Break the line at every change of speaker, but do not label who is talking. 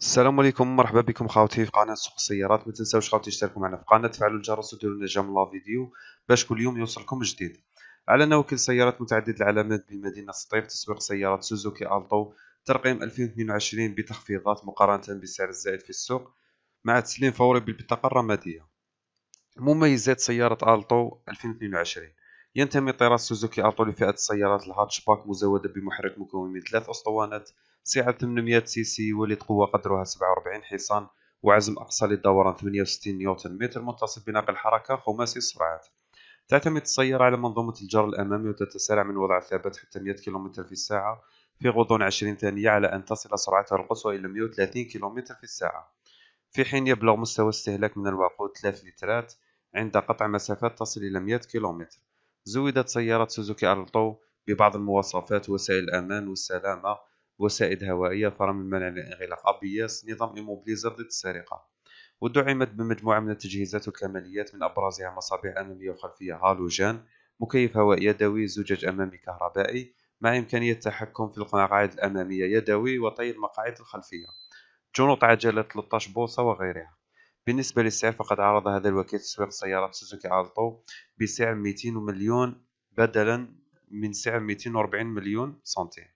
السلام عليكم مرحبا بكم خاوتي في قناه سوق السيارات ما تنساوش خاوتي تشتركوا معنا في القناه تفعلوا الجرس وديروا لنا جيم لا فيديو باش كل يوم يوصلكم جديد اعلن وكيل سيارات متعدد العلامات بمدينه سطيف تسويق سيارات سوزوكي التو ترقيم 2022 بتخفيضات مقارنه بالسعر الزائد في السوق مع تسليم فوري بالبطاقه الرماديه مميزات سياره التو 2022 ينتمي طراز سوزوكي ارتو لفئة السيارات الهاتشباك مزودة بمحرك مكون من ثلاث أسطوانات سعة 800 سي سي ولد قوة قدرها 47 حصان وعزم أقصى للدوران 68 نيوتن متر متصل بناقل حركة خماسي السرعات تعتمد السيارة على منظومة الجر الأمامي وتتسارع من وضع ثابت حتى 100 كم في الساعة في غضون 20 ثانية على أن تصل سرعتها القصوى إلى 130 كم في الساعة في حين يبلغ مستوى استهلاك من الوقود 3 لترات عند قطع مسافات تصل إلى 100 كيلومتر زودت سيارة سوزوكي ألتو ببعض المواصفات وسائل الأمان والسلامة وسائد هوائية فرم المنع للإنغلاق أبياس نظام إيموبليزر ضد السرقة ودعمت بمجموعة من التجهيزات والكماليات من أبرزها مصابيح أمامية وخلفية هالوجان مكيف هوائي يدوي زجاج أمامي كهربائي مع إمكانية التحكم في المقاعد الأمامية يدوي وطي المقاعد الخلفية جنوط عجلة 13 بوصة وغيرها بالنسبة للسعر فقد عرض هذا الوكيل تسويق سيارات سوزوكي التو بسعر 200 مليون بدلا من سعر 240 مليون سنتيم